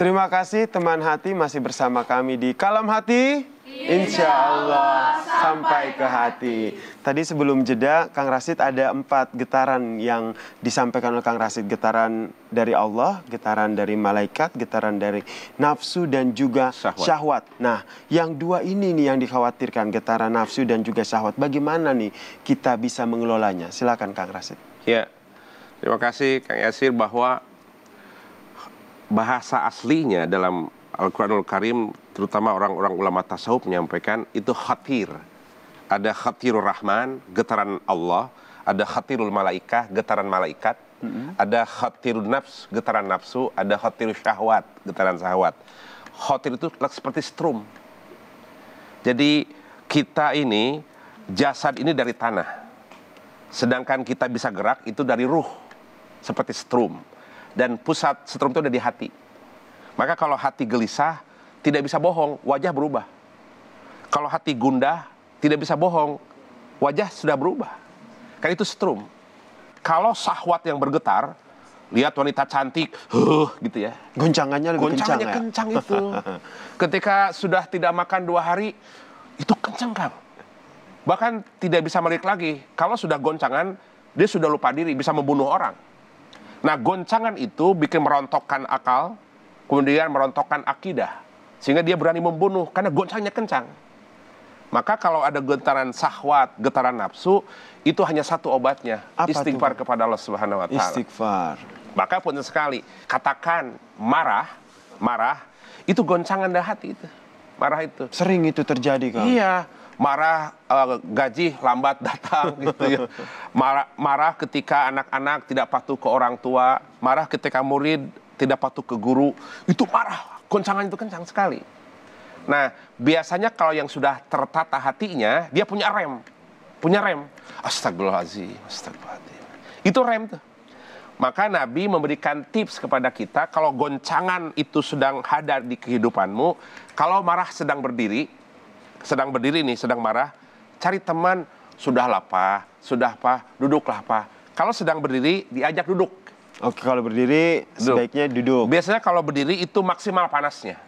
Terima kasih teman hati masih bersama kami di Kalam Hati. Insya Allah sampai ke hati. Tadi sebelum jeda, Kang Rasid ada empat getaran yang disampaikan oleh Kang Rasid. Getaran dari Allah, getaran dari malaikat, getaran dari nafsu dan juga syahwat. syahwat. Nah, yang dua ini nih yang dikhawatirkan, getaran nafsu dan juga syahwat. Bagaimana nih kita bisa mengelolanya? Silakan Kang Rasid. Ya, terima kasih Kang Yasir bahwa bahasa aslinya dalam Al-Quranul Karim terutama orang-orang ulama tasawuf menyampaikan itu khatir ada khatirul rahman getaran Allah ada khatirul malaikah getaran malaikat mm-hmm. ada khatirul nafs getaran nafsu ada khatirul syahwat getaran syahwat khatir itu seperti strum jadi kita ini jasad ini dari tanah sedangkan kita bisa gerak itu dari ruh seperti strum dan pusat setrum itu ada di hati. Maka kalau hati gelisah, tidak bisa bohong, wajah berubah. Kalau hati gundah, tidak bisa bohong, wajah sudah berubah. Kan itu setrum. Kalau sahwat yang bergetar, lihat wanita cantik, huh, gitu ya. Goncangannya lebih Goncangannya kencang, ya? kencang itu. Ketika sudah tidak makan dua hari, itu kencang kan? Bahkan tidak bisa melirik lagi. Kalau sudah goncangan, dia sudah lupa diri, bisa membunuh orang. Nah, goncangan itu bikin merontokkan akal, kemudian merontokkan akidah, sehingga dia berani membunuh karena goncangnya kencang. Maka kalau ada getaran sahwat, getaran nafsu, itu hanya satu obatnya, Apa istighfar itu? kepada Allah Subhanahu wa taala. Istighfar. Maka pun sekali, katakan marah, marah itu goncangan dah hati itu. Marah itu. Sering itu terjadi kan? Iya marah uh, gaji lambat datang gitu ya. Marah, marah ketika anak-anak tidak patuh ke orang tua, marah ketika murid tidak patuh ke guru, itu marah, goncangan itu kencang sekali. Nah, biasanya kalau yang sudah tertata hatinya, dia punya rem. Punya rem. Astagfirullahaladzim, astagfirullahaladzim. Itu rem tuh. Maka Nabi memberikan tips kepada kita kalau goncangan itu sedang hadar di kehidupanmu, kalau marah sedang berdiri, sedang berdiri nih, sedang marah, cari teman, sudah lapar sudah Pak, duduklah Pak. Kalau sedang berdiri, diajak duduk. Oke, kalau berdiri duduk. sebaiknya duduk. Biasanya kalau berdiri itu maksimal panasnya.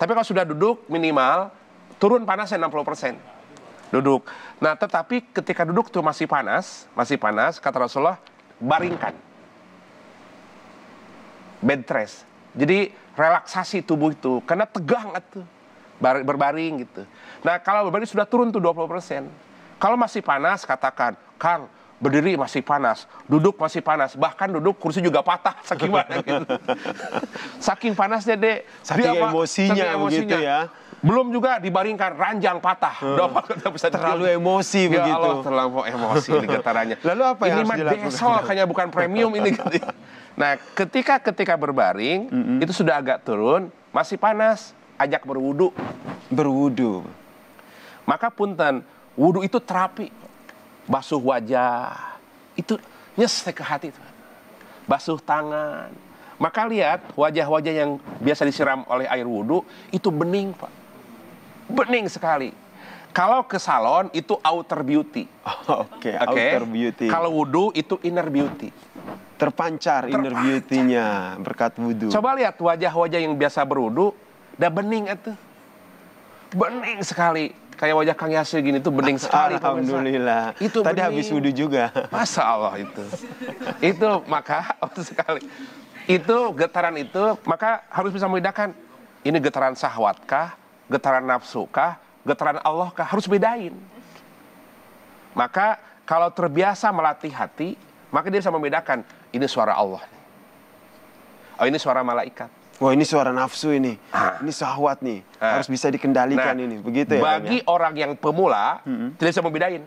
Tapi kalau sudah duduk minimal turun panasnya 60%. Duduk. Nah, tetapi ketika duduk tuh masih panas, masih panas kata Rasulullah baringkan. Bed rest. Jadi relaksasi tubuh itu karena tegang tuh berbaring gitu. Nah kalau berbaring sudah turun tuh 20 persen. Kalau masih panas katakan, Kang berdiri masih panas, duduk masih panas, bahkan duduk kursi juga patah saking panas gitu. saking panasnya deh. Saking apa? emosinya, emosinya. Begitu ya. Belum juga dibaringkan ranjang patah. Hmm. bisa terlalu emosi ya begitu. Allah, terlalu emosi ini getarannya. Lalu apa yang ini harus dilakukan? Ini mah hanya bukan premium ini. Nah, ketika ketika berbaring mm -hmm. itu sudah agak turun, masih panas ajak berwudu. Berwudu. Maka punten, wudu itu terapi. Basuh wajah, itu nyesek ke hati. Tuhan. Basuh tangan. Maka lihat wajah-wajah yang biasa disiram oleh air wudu itu bening Pak. Bening sekali. Kalau ke salon itu outer beauty. Oke, okay. okay. outer beauty. Kalau wudu itu inner beauty. Terpancar, Terpancar. inner beauty-nya berkat wudhu. Coba lihat wajah-wajah yang biasa berwudu. Dah bening itu, Bening sekali. Kayak wajah Kang Yasir gini tuh bening sekali. Alhamdulillah. Itu Tadi bening. habis wudhu juga. Masa Allah itu. itu maka waktu sekali. Itu getaran itu maka harus bisa membedakan. Ini getaran sahwat kah? Getaran nafsu kah? Getaran Allah kah? Harus bedain. Maka kalau terbiasa melatih hati, maka dia bisa membedakan ini suara Allah. Oh ini suara malaikat. Wah ini suara nafsu ini, ah. ini sahwat nih, ah. harus bisa dikendalikan nah, ini, begitu ya? ya? Bagi kan, ya? orang yang pemula hmm. tidak bisa membedain.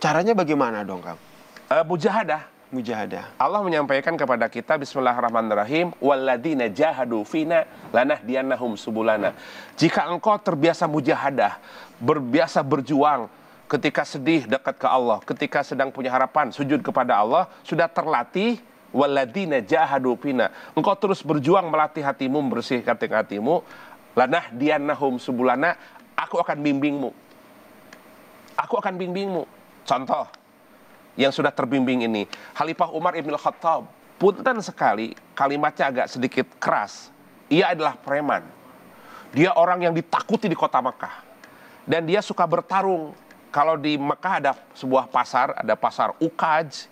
Caranya bagaimana dong kang? Uh, mujahadah. Mujahadah. Allah menyampaikan kepada kita Bismillahirrahmanirrahim, waladina jahadu fina lanah dianahum subulana. Jika engkau terbiasa mujahadah, berbiasa berjuang, ketika sedih dekat ke Allah, ketika sedang punya harapan sujud kepada Allah, sudah terlatih waladina jahadupina. Engkau terus berjuang melatih hatimu, membersihkan hatimu. Lanah dianahum subulana, aku akan bimbingmu. Aku akan bimbingmu. Contoh yang sudah terbimbing ini, Khalifah Umar Ibn Khattab. Punten sekali kalimatnya agak sedikit keras. Ia adalah preman. Dia orang yang ditakuti di kota Mekah. Dan dia suka bertarung. Kalau di Mekah ada sebuah pasar, ada pasar Ukaj,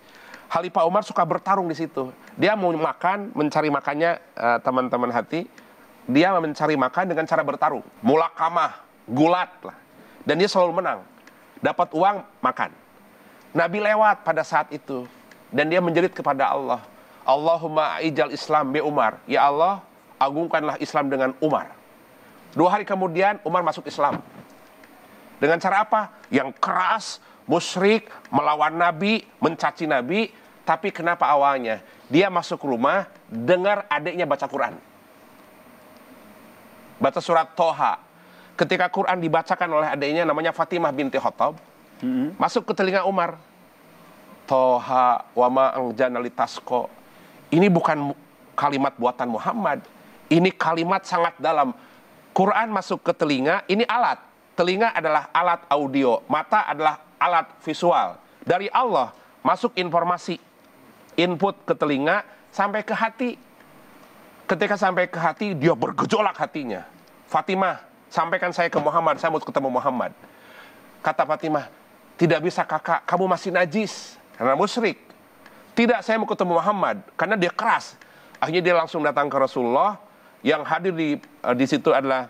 Halipa Umar suka bertarung di situ. Dia mau makan, mencari makannya eh, teman-teman hati. Dia mencari makan dengan cara bertarung. Mulakamah, gulat lah. Dan dia selalu menang. Dapat uang, makan. Nabi lewat pada saat itu. Dan dia menjerit kepada Allah. Allahumma ijal Islam bi Umar. Ya Allah, agungkanlah Islam dengan Umar. Dua hari kemudian Umar masuk Islam. Dengan cara apa? Yang keras, musyrik, melawan Nabi, mencaci Nabi, tapi kenapa awalnya? Dia masuk rumah, dengar adiknya baca Quran. Baca surat Toha. Ketika Quran dibacakan oleh adiknya namanya Fatimah binti Khattab, mm-hmm. masuk ke telinga Umar. Toha wama angjana litasko. Ini bukan kalimat buatan Muhammad. Ini kalimat sangat dalam. Quran masuk ke telinga, ini alat. Telinga adalah alat audio, mata adalah alat visual. Dari Allah masuk informasi, input ke telinga sampai ke hati. Ketika sampai ke hati, dia bergejolak hatinya. Fatimah, sampaikan saya ke Muhammad, saya mau ketemu Muhammad. Kata Fatimah, tidak bisa kakak, kamu masih najis, karena musyrik. Tidak, saya mau ketemu Muhammad, karena dia keras. Akhirnya dia langsung datang ke Rasulullah, yang hadir di, eh, di situ adalah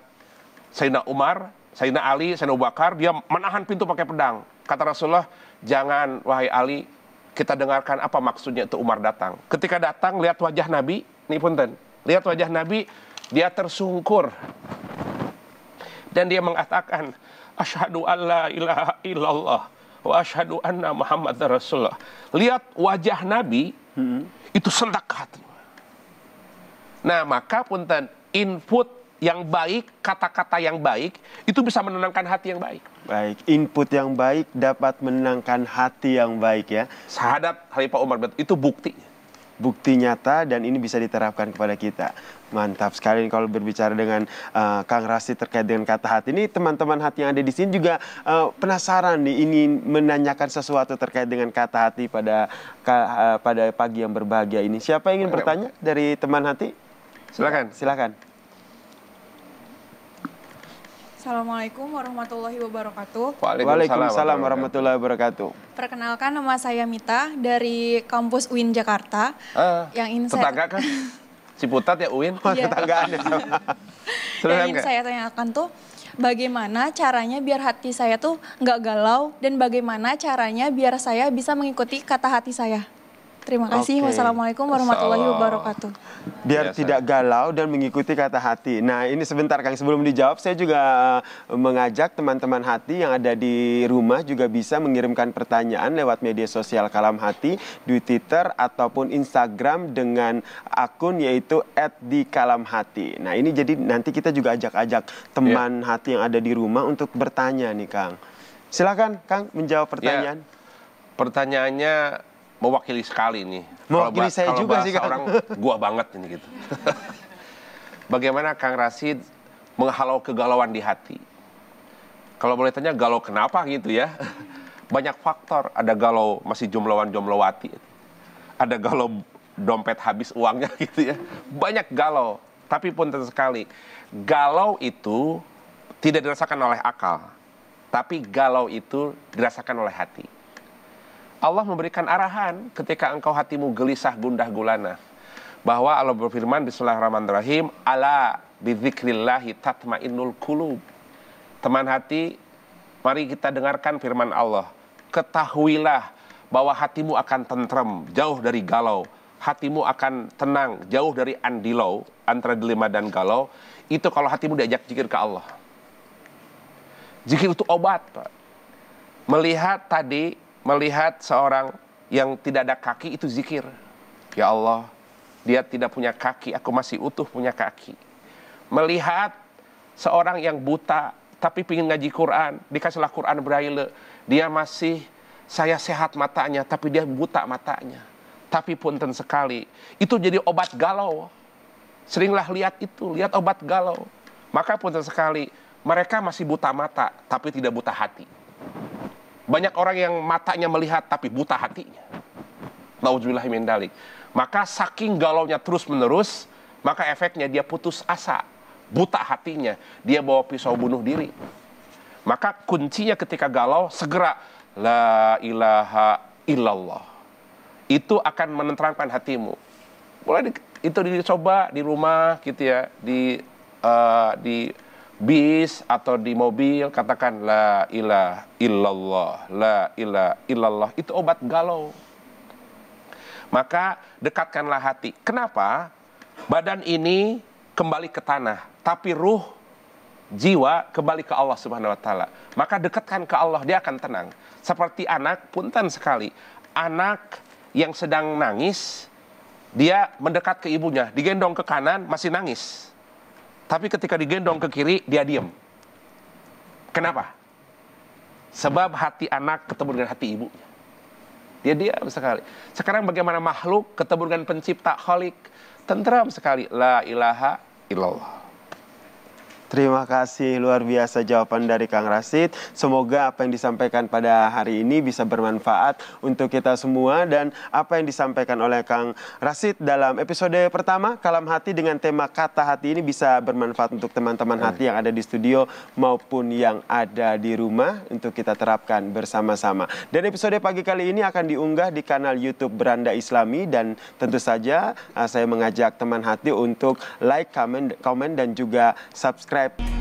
Sayyidina Umar, Sayyidina Ali, Sayyidina Abu Bakar, dia menahan pintu pakai pedang. Kata Rasulullah, jangan wahai Ali, kita dengarkan apa maksudnya itu Umar datang. Ketika datang, lihat wajah Nabi, nih punten, lihat wajah Nabi, dia tersungkur. Dan dia mengatakan, Ashadu an la ilaha illallah wa ashadu anna Muhammad Rasulullah. Lihat wajah Nabi, hmm. itu sentak hati. Nah, maka punten, input yang baik, kata-kata yang baik, itu bisa menenangkan hati yang baik. Baik, input yang baik dapat menenangkan hati yang baik ya. Sahadat Khalifah Umar itu buktinya. Bukti nyata dan ini bisa diterapkan kepada kita. Mantap sekali kalau berbicara dengan uh, Kang Rasti terkait dengan kata hati. Ini teman-teman hati yang ada di sini juga uh, penasaran nih ingin menanyakan sesuatu terkait dengan kata hati pada ka, uh, pada pagi yang berbahagia ini. Siapa yang ingin bertanya dari teman hati? Silakan. Silakan. Assalamualaikum warahmatullahi wabarakatuh. Waalaikumsalam warahmatullahi wabarakatuh. Perkenalkan nama saya Mita dari kampus UIN Jakarta. Uh, yang ingin tetangga saya... kan? Ciputat ya UIN? Oh, iya. tetanggaan yang ingin saya tanyakan tuh, bagaimana caranya biar hati saya tuh nggak galau dan bagaimana caranya biar saya bisa mengikuti kata hati saya? Terima kasih. Okay. Wassalamualaikum warahmatullahi wabarakatuh. Biar Biasa. tidak galau dan mengikuti kata hati. Nah, ini sebentar Kang sebelum dijawab saya juga eh, mengajak teman-teman hati yang ada di rumah juga bisa mengirimkan pertanyaan lewat media sosial Kalam Hati di Twitter ataupun Instagram dengan akun yaitu @dikalamhati. Nah, ini jadi nanti kita juga ajak-ajak teman yeah. hati yang ada di rumah untuk bertanya nih Kang. Silakan Kang menjawab iya. pertanyaan. Yeah. Pertanyaannya mewakili sekali nih. Mewakili saya kalau juga sih kan. orang gua banget ini gitu. Bagaimana Kang Rasid menghalau kegalauan di hati? Kalau boleh tanya galau kenapa gitu ya? Banyak faktor, ada galau masih jomlowan jumlawati, ada galau dompet habis uangnya gitu ya. Banyak galau, tapi pun tentu sekali galau itu tidak dirasakan oleh akal, tapi galau itu dirasakan oleh hati. Allah memberikan arahan ketika engkau hatimu gelisah gundah gulana. Bahwa Allah berfirman Bismillahirrahmanirrahim, ala bidzikrillahi tatmainnul qulub. Teman hati, mari kita dengarkan firman Allah. Ketahuilah bahwa hatimu akan tentrem, jauh dari galau. Hatimu akan tenang, jauh dari andilau, antara dilema dan galau. Itu kalau hatimu diajak zikir ke Allah. zikir itu obat, Pak. Melihat tadi melihat seorang yang tidak ada kaki itu zikir. Ya Allah, dia tidak punya kaki, aku masih utuh punya kaki. Melihat seorang yang buta tapi pingin ngaji Quran, dikasihlah Quran braille, dia masih saya sehat matanya tapi dia buta matanya. Tapi punten sekali, itu jadi obat galau. Seringlah lihat itu, lihat obat galau. Maka punten sekali, mereka masih buta mata tapi tidak buta hati. Banyak orang yang matanya melihat tapi buta hatinya. Nauzubillah min dalik. Maka saking galaunya terus-menerus, maka efeknya dia putus asa, buta hatinya, dia bawa pisau bunuh diri. Maka kuncinya ketika galau segera la ilaha illallah. Itu akan menenterangkan hatimu. Boleh di, itu dicoba di rumah gitu ya, di uh, di bis atau di mobil katakan la ilah illallah, la ilah illallah. Itu obat galau. Maka dekatkanlah hati. Kenapa? Badan ini kembali ke tanah, tapi ruh jiwa kembali ke Allah Subhanahu wa taala. Maka dekatkan ke Allah, dia akan tenang. Seperti anak, punten sekali. Anak yang sedang nangis, dia mendekat ke ibunya, digendong ke kanan masih nangis tapi ketika digendong ke kiri, dia diem. Kenapa? Sebab hati anak ketemu dengan hati ibunya. Dia diam sekali. Sekarang bagaimana makhluk ketemu dengan pencipta holik? Tentram sekali. La ilaha illallah. Terima kasih luar biasa jawaban dari Kang Rasid. Semoga apa yang disampaikan pada hari ini bisa bermanfaat untuk kita semua dan apa yang disampaikan oleh Kang Rasid dalam episode pertama Kalam Hati dengan tema Kata Hati ini bisa bermanfaat untuk teman-teman hati yang ada di studio maupun yang ada di rumah untuk kita terapkan bersama-sama. Dan episode pagi kali ini akan diunggah di kanal YouTube Beranda Islami dan tentu saja uh, saya mengajak teman hati untuk like, comment, comment dan juga subscribe b